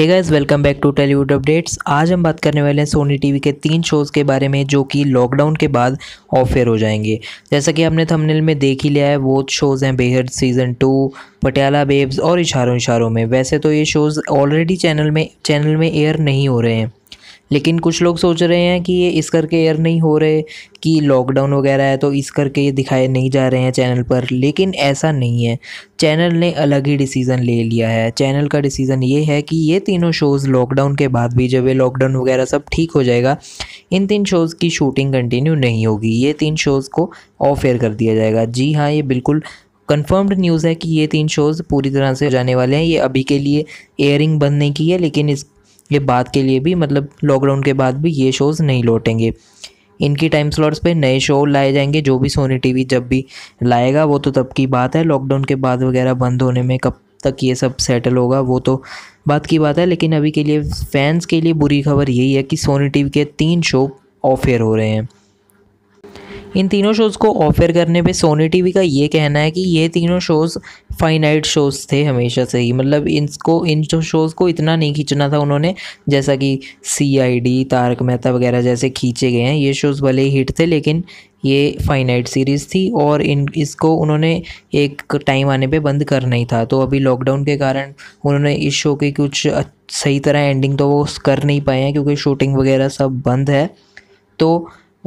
hey guys welcome back to Tellywood updates आज हम बात करने वाले हैं सोनी टीवी के तीन शोज़ के बारे में जो कि लॉकडाउन के बाद ऑफ एयर हो जाएंगे जैसा कि हमने थंबनेल में देख ही लिया है वो शोज़ हैं बेहद सीज़न टू पटियाला बेब्स और इशारों इशारों में वैसे तो ये शोज़ ऑलरेडी चैनल में चैनल में एयर नहीं हो रहे हैं लेकिन कुछ लोग सोच रहे हैं कि ये इस करके एयर नहीं हो रहे कि लॉकडाउन वगैरह है तो इस करके ये दिखाए नहीं जा रहे हैं चैनल पर लेकिन ऐसा नहीं है चैनल ने अलग ही डिसीज़न ले लिया है चैनल का डिसीज़न ये है कि ये तीनों शोज़ लॉकडाउन के बाद भी जब ये लॉकडाउन वगैरह सब ठीक हो जाएगा इन तीन शोज़ की शूटिंग कंटिन्यू नहीं होगी ये तीन शोज़ को ऑफ एयर कर दिया जाएगा जी हाँ ये बिल्कुल कन्फर्म्ड न्यूज़ है कि ये तीन शोज़ पूरी तरह से जाने वाले हैं ये अभी के लिए एयरिंग बंद नहीं की है लेकिन इस ये बाद के लिए भी मतलब लॉकडाउन के बाद भी ये शोज़ नहीं लौटेंगे इनकी टाइम स्लॉट्स पे नए शो लाए जाएंगे जो भी सोनी टीवी जब भी लाएगा वो तो तब की बात है लॉकडाउन के बाद वगैरह बंद होने में कब तक ये सब सेटल होगा वो तो बात की बात है लेकिन अभी के लिए फैंस के लिए बुरी खबर यही है कि सोनी टीवी के तीन शो ऑफ एयर हो रहे हैं इन तीनों शोज़ को ऑफर करने पे सोनी टीवी का ये कहना है कि ये तीनों शोज़ फाइनाइट शोज़ थे हमेशा से ही मतलब इनको इन शोज़ को इतना नहीं खींचना था उन्होंने जैसा कि C I D Tarak Mehta वगैरह जैसे खींचे गए हैं ये शोज़ भले ही हिट थे लेकिन ये फाइनाइट सीरीज़ थी और इन इसको उन्होंने एक टाइम आने पे बंद करना ही था तो अभी लॉकडाउन के कारण उन्होंने इस शो की कुछ सही तरह एंडिंग तो वो कर नहीं पाए हैं क्योंकि शूटिंग वगैरह सब बंद है तो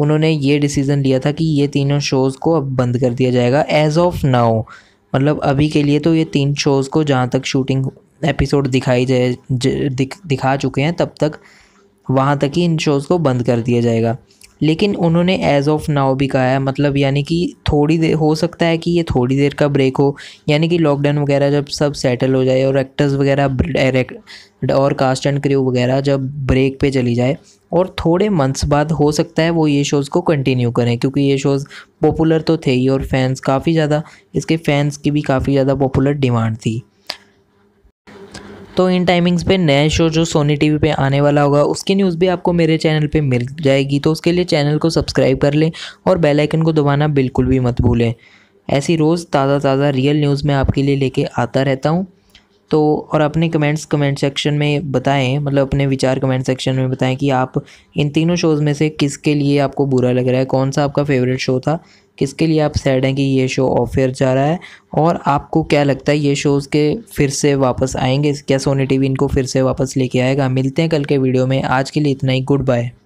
उन्होंने ये डिसीज़न लिया था कि ये तीनों शोज़ को अब बंद कर दिया जाएगा एज़ ऑफ नाउ मतलब अभी के लिए तो ये तीन शोज़ को जहाँ तक शूटिंग एपिसोड दिखाई जाए दिख, दिखा चुके हैं तब तक वहाँ तक ही इन शोज़ को बंद कर दिया जाएगा लेकिन उन्होंने एज ऑफ नाउ भी कहा है मतलब यानी कि थोड़ी देर हो सकता है कि ये थोड़ी देर का ब्रेक हो यानी कि लॉकडाउन वगैरह जब सब सेटल हो जाए और एक्टर्स वगैरह और कास्ट एंड क्रू वगैरह जब ब्रेक पे चली जाए और थोड़े मंथ्स बाद हो सकता है वो ये शोज़ को कंटिन्यू करें क्योंकि ये शोज़ पॉपुलर तो थे ही और फैंस काफ़ी ज़्यादा इसके फैंस की भी काफ़ी ज़्यादा पॉपुलर डिमांड थी तो इन टाइमिंग्स पे नया शो जो सोनी टीवी पे आने वाला होगा उसकी न्यूज़ भी आपको मेरे चैनल पे मिल जाएगी तो उसके लिए चैनल को सब्सक्राइब कर लें और बेल आइकन को दबाना बिल्कुल भी मत भूलें ऐसी रोज़ ताज़ा ताज़ा रियल न्यूज़ मैं आपके लिए लेके आता रहता हूँ तो और अपने कमेंट्स कमेंट सेक्शन में बताएं मतलब अपने विचार कमेंट सेक्शन में बताएं कि आप इन तीनों शोज़ में से किसके लिए आपको बुरा लग रहा है कौन सा आपका फेवरेट शो था किसके लिए आप सैड हैं कि ये शो ऑफ एयर जा रहा है और आपको क्या लगता है ये शोज़ के फिर से वापस आएंगे क्या सोनी टीवी इनको फिर से वापस लेके आएगा मिलते हैं कल के वीडियो में आज के लिए इतना ही गुड बाय